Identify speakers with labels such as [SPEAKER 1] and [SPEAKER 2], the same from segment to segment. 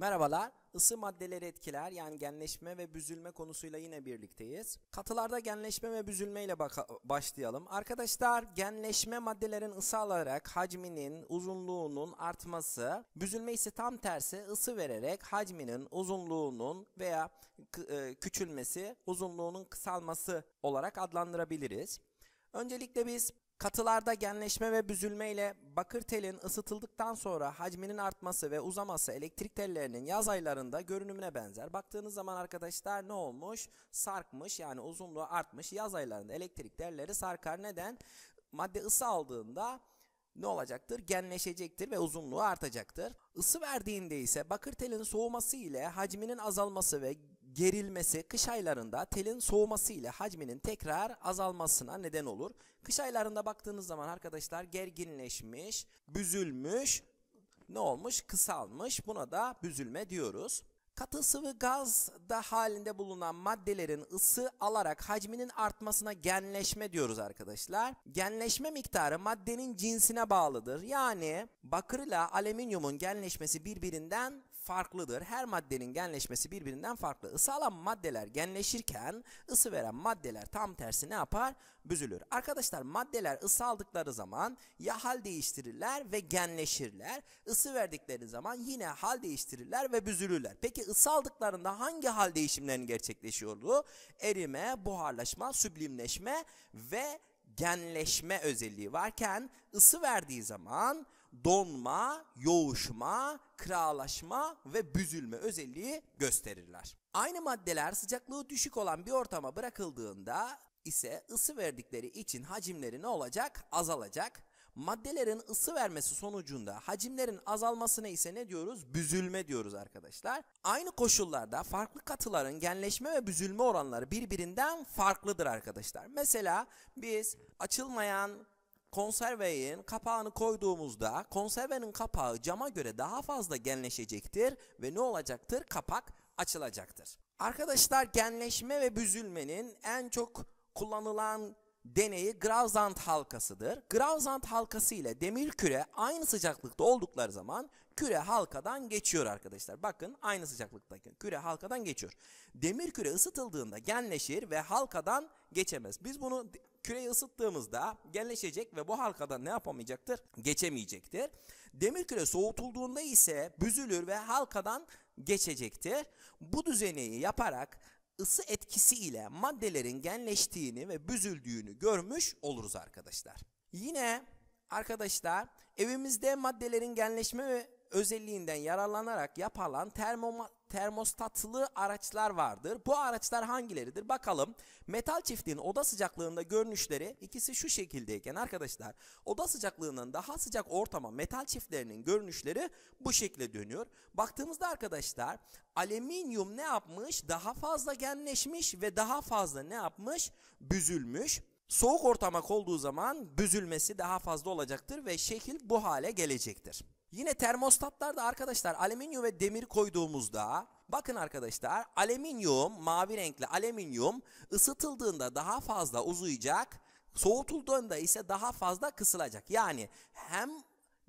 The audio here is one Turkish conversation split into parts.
[SPEAKER 1] Merhabalar. Isı maddeleri etkiler yani genleşme ve büzülme konusuyla yine birlikteyiz. Katılarda genleşme ve büzülme ile başlayalım. Arkadaşlar genleşme maddelerin ısı alarak hacminin uzunluğunun artması, büzülme ise tam tersi ısı vererek hacminin uzunluğunun veya e, küçülmesi, uzunluğunun kısalması olarak adlandırabiliriz. Öncelikle biz Katılarda genleşme ve büzülme ile bakır telin ısıtıldıktan sonra hacminin artması ve uzaması elektrik tellerinin yaz aylarında görünümüne benzer. Baktığınız zaman arkadaşlar ne olmuş? Sarkmış yani uzunluğu artmış. Yaz aylarında elektrik telleri sarkar. Neden? Madde ısı aldığında ne olacaktır? Genleşecektir ve uzunluğu artacaktır. Isı verdiğinde ise bakır telin soğuması ile hacminin azalması ve gerilmesi kış aylarında telin soğuması ile hacminin tekrar azalmasına neden olur. Kış aylarında baktığınız zaman arkadaşlar gerginleşmiş, büzülmüş, ne olmuş? Kısalmış. Buna da büzülme diyoruz. Katı sıvı gaz da halinde bulunan maddelerin ısı alarak hacminin artmasına genleşme diyoruz arkadaşlar. Genleşme miktarı maddenin cinsine bağlıdır. Yani bakır ile alüminyumun genleşmesi birbirinden farklıdır. Her maddenin genleşmesi birbirinden farklı. Isı alan maddeler genleşirken ısı veren maddeler tam tersi ne yapar? Büzülür. Arkadaşlar maddeler ısı aldıkları zaman ya hal değiştirirler ve genleşirler. Isı verdikleri zaman yine hal değiştirirler ve büzülürler. Peki ısı aldıklarında hangi hal değişimlerinin gerçekleşiyordu? Erime, buharlaşma, süblimleşme ve genleşme özelliği varken ısı verdiği zaman donma, yoğuşma, Kralaşma ve büzülme özelliği gösterirler. Aynı maddeler sıcaklığı düşük olan bir ortama bırakıldığında ise ısı verdikleri için hacimleri ne olacak? Azalacak. Maddelerin ısı vermesi sonucunda hacimlerin azalmasına ise ne diyoruz? Büzülme diyoruz arkadaşlar. Aynı koşullarda farklı katıların genleşme ve büzülme oranları birbirinden farklıdır arkadaşlar. Mesela biz açılmayan konservenin kapağını koyduğumuzda konservenin kapağı cama göre daha fazla genleşecektir ve ne olacaktır? Kapak açılacaktır. Arkadaşlar genleşme ve büzülmenin en çok kullanılan deneyi Gravzant halkasıdır. Gravzant halkası ile demir küre aynı sıcaklıkta oldukları zaman küre halkadan geçiyor arkadaşlar. Bakın aynı sıcaklıktaki küre halkadan geçiyor. Demir küre ısıtıldığında genleşir ve halkadan geçemez. Biz bunu küreyi ısıttığımızda genleşecek ve bu halkadan ne yapamayacaktır? Geçemeyecektir. Demir küre soğutulduğunda ise büzülür ve halkadan geçecektir. Bu düzeneyi yaparak ısı etkisiyle maddelerin genleştiğini ve büzüldüğünü görmüş oluruz arkadaşlar. Yine arkadaşlar evimizde maddelerin genleşme ve özelliğinden yararlanarak yapılan termoma, termostatlı araçlar vardır. Bu araçlar hangileridir? Bakalım. Metal çiftin oda sıcaklığında görünüşleri ikisi şu şekildeyken arkadaşlar oda sıcaklığından daha sıcak ortama metal çiftlerinin görünüşleri bu şekilde dönüyor. Baktığımızda arkadaşlar alüminyum ne yapmış? Daha fazla genleşmiş ve daha fazla ne yapmış? Büzülmüş. Soğuk ortamak olduğu zaman büzülmesi daha fazla olacaktır ve şekil bu hale gelecektir. Yine termostatlarda arkadaşlar alüminyum ve demir koyduğumuzda bakın arkadaşlar alüminyum mavi renkli alüminyum ısıtıldığında daha fazla uzayacak soğutulduğunda ise daha fazla kısılacak. Yani hem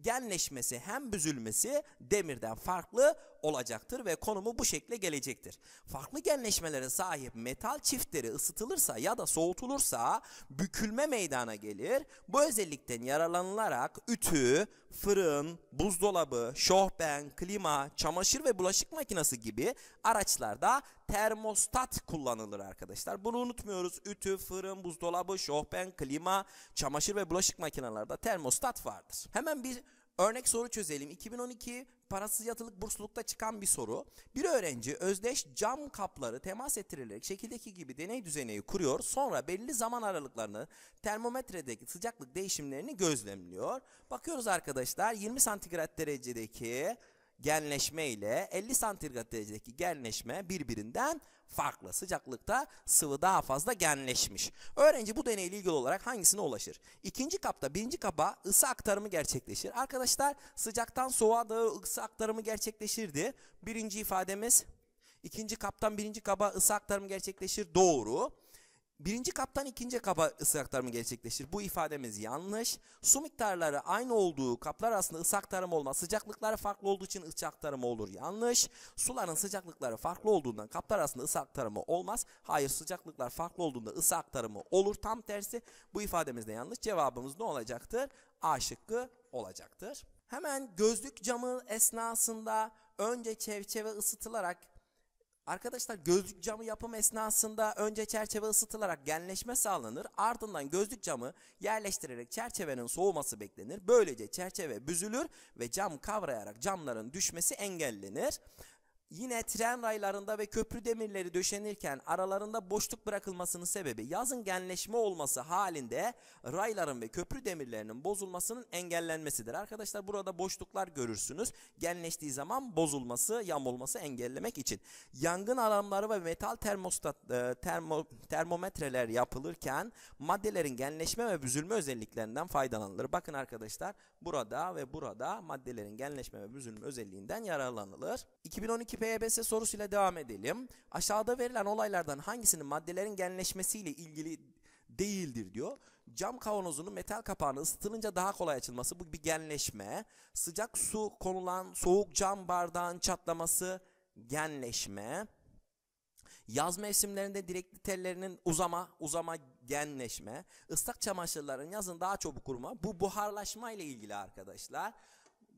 [SPEAKER 1] genleşmesi hem büzülmesi demirden farklı olacaktır ve konumu bu şekle gelecektir. Farklı genleşmelere sahip metal çiftleri ısıtılırsa ya da soğutulursa bükülme meydana gelir. Bu özellikten yararlanılarak ütü, fırın, buzdolabı, şohben, klima, çamaşır ve bulaşık makinesi gibi araçlarda termostat kullanılır arkadaşlar. Bunu unutmuyoruz. Ütü, fırın, buzdolabı, şohben, klima, çamaşır ve bulaşık makinelerde termostat vardır. Hemen bir örnek soru çözelim. 2012 parasız yatılık burslulukta çıkan bir soru. Bir öğrenci özdeş cam kapları temas ettirilerek şekildeki gibi deney düzeneyi kuruyor. Sonra belli zaman aralıklarını termometredeki sıcaklık değişimlerini gözlemliyor. Bakıyoruz arkadaşlar 20 santigrat derecedeki genleşme ile 50 santigrat derecedeki genleşme birbirinden farklı. Sıcaklıkta sıvı daha fazla genleşmiş. Öğrenci bu deneyle ilgili olarak hangisine ulaşır? İkinci kapta birinci kaba ısı aktarımı gerçekleşir. Arkadaşlar sıcaktan soğuğa doğru ısı aktarımı gerçekleşirdi. Birinci ifademiz ikinci kaptan birinci kaba ısı aktarımı gerçekleşir. Doğru. Birinci kaptan ikinci kaba ısı aktarımı gerçekleşir. Bu ifademiz yanlış. Su miktarları aynı olduğu kaplar arasında ısı aktarımı olmaz. Sıcaklıkları farklı olduğu için ısı aktarımı olur. Yanlış. Suların sıcaklıkları farklı olduğundan kaplar arasında ısı aktarımı olmaz. Hayır sıcaklıklar farklı olduğunda ısı aktarımı olur. Tam tersi bu ifademiz de yanlış. Cevabımız ne olacaktır? A şıkkı olacaktır. Hemen gözlük camı esnasında önce çerçeve ısıtılarak Arkadaşlar gözlük camı yapım esnasında önce çerçeve ısıtılarak genleşme sağlanır. Ardından gözlük camı yerleştirerek çerçevenin soğuması beklenir. Böylece çerçeve büzülür ve cam kavrayarak camların düşmesi engellenir. Yine tren raylarında ve köprü demirleri döşenirken aralarında boşluk bırakılmasının sebebi yazın genleşme olması halinde rayların ve köprü demirlerinin bozulmasının engellenmesidir. Arkadaşlar burada boşluklar görürsünüz. Genleştiği zaman bozulması, yamulması engellemek için. Yangın alarmları ve metal termostat, e, termo, termometreler yapılırken maddelerin genleşme ve büzülme özelliklerinden faydalanılır. Bakın arkadaşlar burada ve burada maddelerin genleşme ve büzülme özelliğinden yararlanılır. 2012 LPYBS sorusuyla devam edelim. Aşağıda verilen olaylardan hangisinin maddelerin genleşmesiyle ilgili değildir diyor. Cam kavanozunun metal kapağını ısıtılınca daha kolay açılması bu bir genleşme. Sıcak su konulan soğuk cam bardağın çatlaması genleşme. Yaz mevsimlerinde direkli tellerinin uzama, uzama genleşme. Islak çamaşırların yazın daha çabuk kuruma. Bu buharlaşma ile ilgili arkadaşlar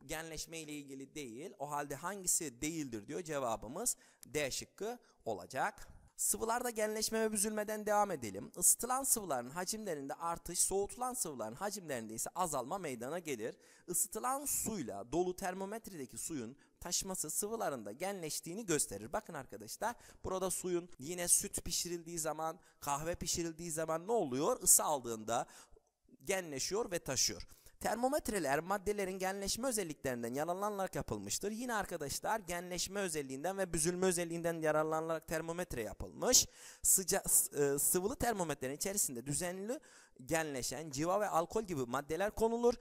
[SPEAKER 1] genleşme ile ilgili değil. O halde hangisi değildir diyor cevabımız D şıkkı olacak. Sıvılarda genleşme ve büzülmeden devam edelim. Isıtılan sıvıların hacimlerinde artış, soğutulan sıvıların hacimlerinde ise azalma meydana gelir. Isıtılan suyla dolu termometredeki suyun taşması sıvılarında genleştiğini gösterir. Bakın arkadaşlar burada suyun yine süt pişirildiği zaman, kahve pişirildiği zaman ne oluyor? Isı aldığında genleşiyor ve taşıyor. Termometreler maddelerin genleşme özelliklerinden yararlanarak yapılmıştır. Yine arkadaşlar genleşme özelliğinden ve büzülme özelliğinden yararlanarak termometre yapılmış. Sıca, e, sıvılı termometrenin içerisinde düzenli genleşen civa ve alkol gibi maddeler konulur.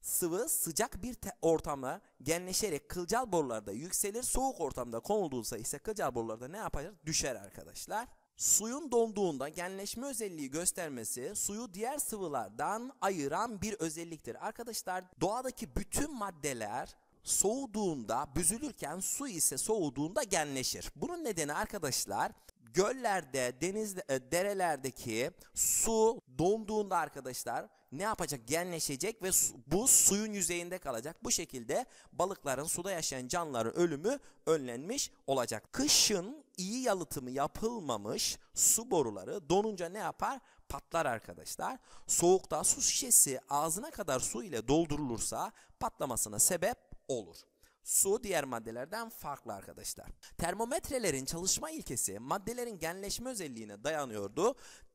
[SPEAKER 1] sıvı sıcak bir ortamda genleşerek kılcal borularda yükselir. Soğuk ortamda konulduğunda ise kılcal borularda ne yapar? Düşer arkadaşlar suyun donduğunda genleşme özelliği göstermesi suyu diğer sıvılardan ayıran bir özelliktir. Arkadaşlar doğadaki bütün maddeler soğuduğunda büzülürken su ise soğuduğunda genleşir. Bunun nedeni arkadaşlar göllerde, deniz e, derelerdeki su donduğunda arkadaşlar ne yapacak? Genleşecek ve su, bu suyun yüzeyinde kalacak. Bu şekilde balıkların, suda yaşayan canlıların ölümü önlenmiş olacak. Kışın iyi yalıtımı yapılmamış su boruları donunca ne yapar? Patlar arkadaşlar. Soğukta su şişesi ağzına kadar su ile doldurulursa patlamasına sebep olur. Su diğer maddelerden farklı arkadaşlar. Termometrelerin çalışma ilkesi maddelerin genleşme özelliğine dayanıyordu.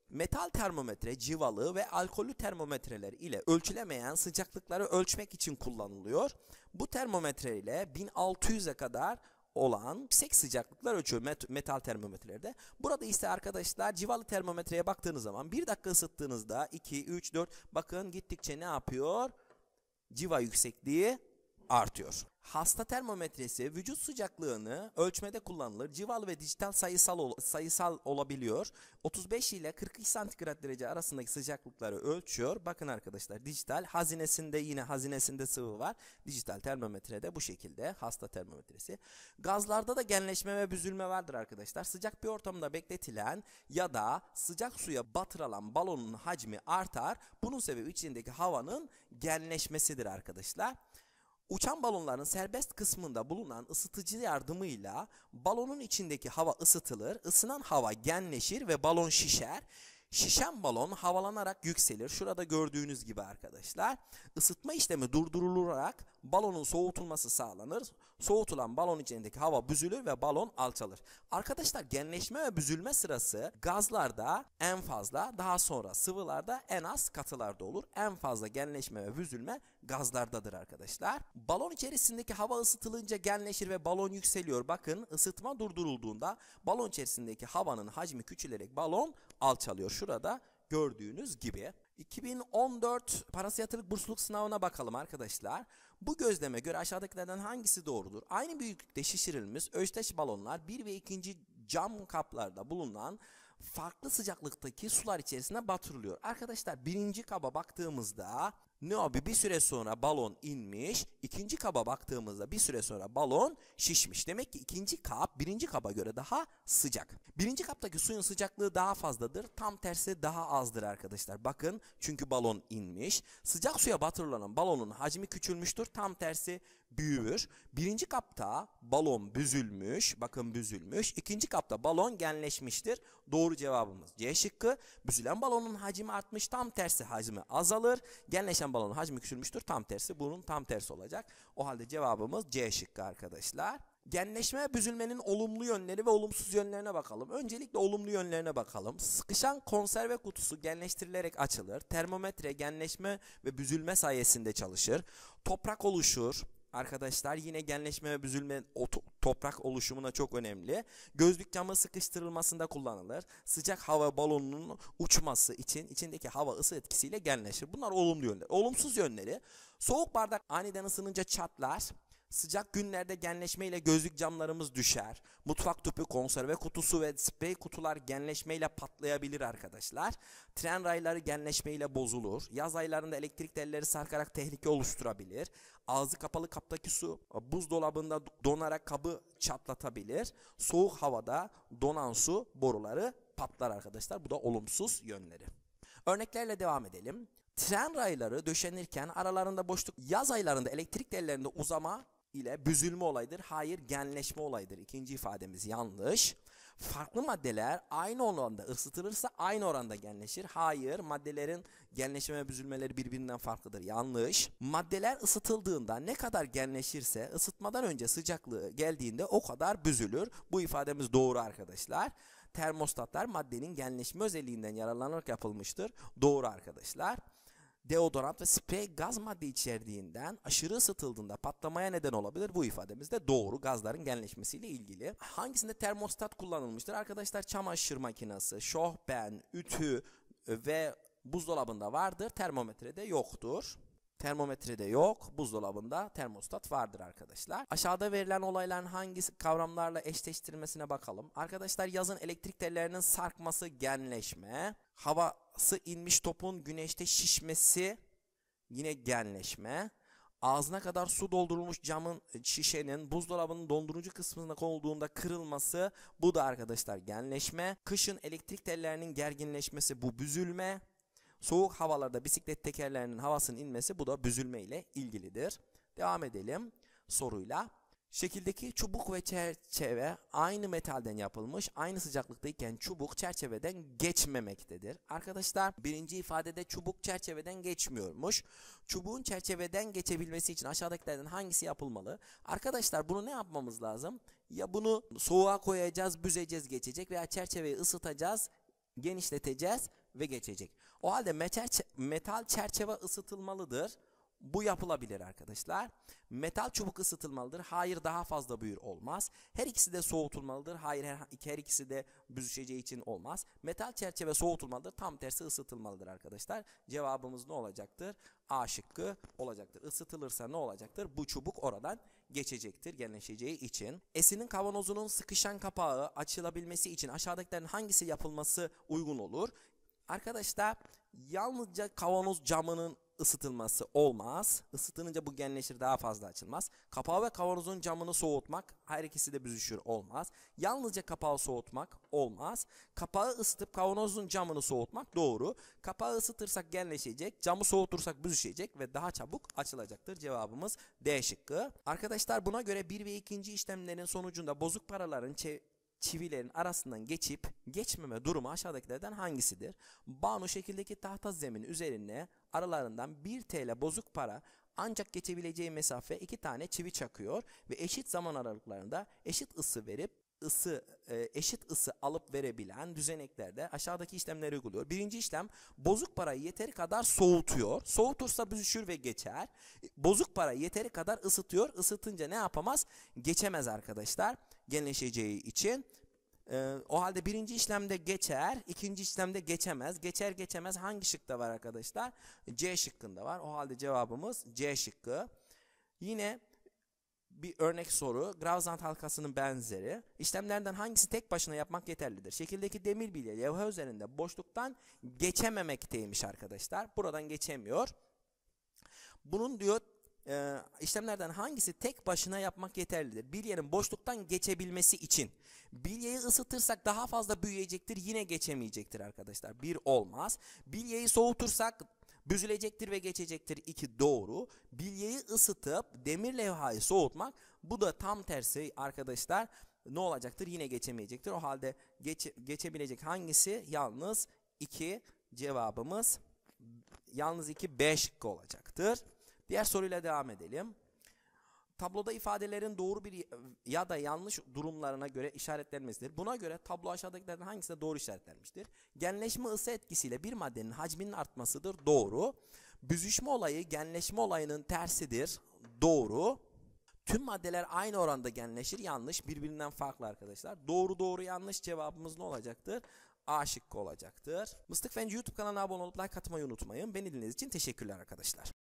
[SPEAKER 1] Metal termometre, civalı ve alkolü termometreler ile ölçülemeyen sıcaklıkları ölçmek için kullanılıyor. Bu termometre ile 1600'e kadar olan yüksek sıcaklıklar ölçüyor met metal termometrelerde. Burada ise arkadaşlar civalı termometreye baktığınız zaman 1 dakika ısıttığınızda 2, 3, 4 bakın gittikçe ne yapıyor? Civa yüksekliği artıyor. Hasta termometresi vücut sıcaklığını ölçmede kullanılır. Civalı ve dijital sayısal ol, sayısal olabiliyor. 35 ile 42 santigrat derece arasındaki sıcaklıkları ölçüyor. Bakın arkadaşlar dijital hazinesinde yine hazinesinde sıvı var. Dijital termometre de bu şekilde hasta termometresi. Gazlarda da genleşme ve büzülme vardır arkadaşlar. Sıcak bir ortamda bekletilen ya da sıcak suya batırılan balonun hacmi artar. Bunun sebebi içindeki havanın genleşmesidir arkadaşlar. Uçan balonların serbest kısmında bulunan ısıtıcı yardımıyla balonun içindeki hava ısıtılır, ısınan hava genleşir ve balon şişer. Şişen balon havalanarak yükselir. Şurada gördüğünüz gibi arkadaşlar. Isıtma işlemi durdurularak balonun soğutulması sağlanır. Soğutulan balon içindeki hava büzülür ve balon alçalır. Arkadaşlar genleşme ve büzülme sırası gazlarda en fazla daha sonra sıvılarda en az katılarda olur. En fazla genleşme ve büzülme gazlardadır arkadaşlar. Balon içerisindeki hava ısıtılınca genleşir ve balon yükseliyor. Bakın ısıtma durdurulduğunda balon içerisindeki havanın hacmi küçülerek balon alçalıyor. Şurada gördüğünüz gibi. 2014 parasiyatırlık bursluluk sınavına bakalım arkadaşlar. Bu gözleme göre aşağıdakilerden hangisi doğrudur? Aynı büyüklükte şişirilmiş özdeş balonlar 1 ve 2. cam kaplarda bulunan farklı sıcaklıktaki sular içerisine batırılıyor. Arkadaşlar birinci kaba baktığımızda ne abi bir süre sonra balon inmiş. ikinci kaba baktığımızda bir süre sonra balon şişmiş. Demek ki ikinci kap birinci kaba göre daha sıcak. Birinci kaptaki suyun sıcaklığı daha fazladır. Tam tersi daha azdır arkadaşlar. Bakın çünkü balon inmiş. Sıcak suya batırılan balonun hacmi küçülmüştür. Tam tersi büyür. Birinci kapta balon büzülmüş. Bakın büzülmüş. İkinci kapta balon genleşmiştir. Doğru cevabımız C şıkkı. Büzülen balonun hacmi artmış. Tam tersi hacmi azalır. Genleşen balonun hacmi küçülmüştür. Tam tersi bunun tam tersi olacak. O halde cevabımız C şıkkı arkadaşlar. Genleşme ve büzülmenin olumlu yönleri ve olumsuz yönlerine bakalım. Öncelikle olumlu yönlerine bakalım. Sıkışan konserve kutusu genleştirilerek açılır. Termometre genleşme ve büzülme sayesinde çalışır. Toprak oluşur arkadaşlar yine genleşme ve büzülme toprak oluşumuna çok önemli. Gözlük camı sıkıştırılmasında kullanılır. Sıcak hava balonunun uçması için içindeki hava ısı etkisiyle genleşir. Bunlar olumlu yönler. Olumsuz yönleri soğuk bardak aniden ısınınca çatlar. Sıcak günlerde genleşmeyle gözlük camlarımız düşer. Mutfak tüpü, konserve kutusu ve sprey kutular genleşmeyle patlayabilir arkadaşlar. Tren rayları genleşmeyle bozulur. Yaz aylarında elektrik telleri sarkarak tehlike oluşturabilir. Ağzı kapalı kaptaki su e, buzdolabında donarak kabı çatlatabilir. Soğuk havada donan su boruları patlar arkadaşlar. Bu da olumsuz yönleri. Örneklerle devam edelim. Tren rayları döşenirken aralarında boşluk yaz aylarında elektrik tellerinde uzama ile büzülme olayıdır. Hayır genleşme olayıdır. İkinci ifademiz yanlış. Farklı maddeler aynı oranda ısıtılırsa aynı oranda genleşir. Hayır maddelerin genleşme ve büzülmeleri birbirinden farklıdır. Yanlış. Maddeler ısıtıldığında ne kadar genleşirse ısıtmadan önce sıcaklığı geldiğinde o kadar büzülür. Bu ifademiz doğru arkadaşlar. Termostatlar maddenin genleşme özelliğinden yararlanarak yapılmıştır. Doğru arkadaşlar deodorant ve sprey gaz madde içerdiğinden aşırı ısıtıldığında patlamaya neden olabilir. Bu ifademiz de doğru gazların genleşmesiyle ilgili. Hangisinde termostat kullanılmıştır? Arkadaşlar çamaşır makinesi, şohben, ütü ve buzdolabında vardır. Termometrede yoktur. Termometrede yok. Buzdolabında termostat vardır arkadaşlar. Aşağıda verilen olayların hangi kavramlarla eşleştirilmesine bakalım. Arkadaşlar yazın elektrik tellerinin sarkması genleşme. Havası inmiş topun güneşte şişmesi yine genleşme. Ağzına kadar su doldurulmuş camın e, şişenin buzdolabının dondurucu kısmında konulduğunda kırılması bu da arkadaşlar genleşme. Kışın elektrik tellerinin gerginleşmesi bu büzülme. Soğuk havalarda bisiklet tekerlerinin havasının inmesi bu da büzülme ile ilgilidir. Devam edelim soruyla. Şekildeki çubuk ve çerçeve aynı metalden yapılmış, aynı sıcaklıktayken çubuk çerçeveden geçmemektedir. Arkadaşlar birinci ifadede çubuk çerçeveden geçmiyormuş. Çubuğun çerçeveden geçebilmesi için aşağıdakilerden hangisi yapılmalı? Arkadaşlar bunu ne yapmamız lazım? Ya bunu soğuğa koyacağız, büzeceğiz, geçecek veya çerçeveyi ısıtacağız, genişleteceğiz ve geçecek. O halde metal çerçeve ısıtılmalıdır. Bu yapılabilir arkadaşlar. Metal çubuk ısıtılmalıdır. Hayır daha fazla büyür olmaz. Her ikisi de soğutulmalıdır. Hayır her, her ikisi de büzüşeceği için olmaz. Metal çerçeve soğutulmalıdır. Tam tersi ısıtılmalıdır arkadaşlar. Cevabımız ne olacaktır? A şıkkı olacaktır. Isıtılırsa ne olacaktır? Bu çubuk oradan geçecektir genleşeceği için. Esinin kavanozunun sıkışan kapağı açılabilmesi için aşağıdakilerin hangisi yapılması uygun olur? Arkadaşlar yalnızca kavanoz camının ısıtılması olmaz. Isıtılınca bu genleşir daha fazla açılmaz. Kapağı ve kavanozun camını soğutmak her ikisi de büzüşür olmaz. Yalnızca kapağı soğutmak olmaz. Kapağı ısıtıp kavanozun camını soğutmak doğru. Kapağı ısıtırsak genleşecek, camı soğutursak büzüşecek ve daha çabuk açılacaktır. Cevabımız D şıkkı. Arkadaşlar buna göre 1 ve 2. işlemlerin sonucunda bozuk paraların çivilerin arasından geçip geçmeme durumu aşağıdakilerden hangisidir? Banu şekildeki tahta zemin üzerine aralarından 1 TL bozuk para ancak geçebileceği mesafe 2 tane çivi çakıyor ve eşit zaman aralıklarında eşit ısı verip ısı e, eşit ısı alıp verebilen düzeneklerde aşağıdaki işlemleri uyguluyor. Birinci işlem bozuk parayı yeteri kadar soğutuyor. Soğutursa büzüşür ve geçer. Bozuk parayı yeteri kadar ısıtıyor. Isıtınca ne yapamaz? Geçemez arkadaşlar genleşeceği için e, o halde birinci işlemde geçer, ikinci işlemde geçemez. Geçer geçemez hangi şıkta var arkadaşlar? C şıkkında var. O halde cevabımız C şıkkı. Yine bir örnek soru. Gravzant halkasının benzeri. İşlemlerden hangisi tek başına yapmak yeterlidir? Şekildeki demir bilye levha üzerinde boşluktan geçememekteymiş arkadaşlar. Buradan geçemiyor. Bunun diyor e, işlemlerden hangisi tek başına yapmak yeterlidir? Bilyenin boşluktan geçebilmesi için. Bilyeyi ısıtırsak daha fazla büyüyecektir yine geçemeyecektir arkadaşlar. Bir olmaz. Bilyeyi soğutursak büzülecektir ve geçecektir. İki doğru. Bilyeyi ısıtıp demir levhayı soğutmak bu da tam tersi arkadaşlar. Ne olacaktır? Yine geçemeyecektir. O halde geç, geçebilecek hangisi? Yalnız iki cevabımız yalnız iki 5 olacaktır. Diğer soruyla devam edelim. Tabloda ifadelerin doğru bir ya da yanlış durumlarına göre işaretlenmesidir. Buna göre tablo aşağıdakilerden hangisine doğru işaretlenmiştir? Genleşme ısı etkisiyle bir maddenin hacminin artmasıdır. Doğru. Büzüşme olayı genleşme olayının tersidir. Doğru. Tüm maddeler aynı oranda genleşir. Yanlış. Birbirinden farklı arkadaşlar. Doğru doğru yanlış cevabımız ne olacaktır? A şıkkı olacaktır. Mıstık Fence YouTube kanalına abone olup like atmayı unutmayın. Beni dinlediğiniz için teşekkürler arkadaşlar.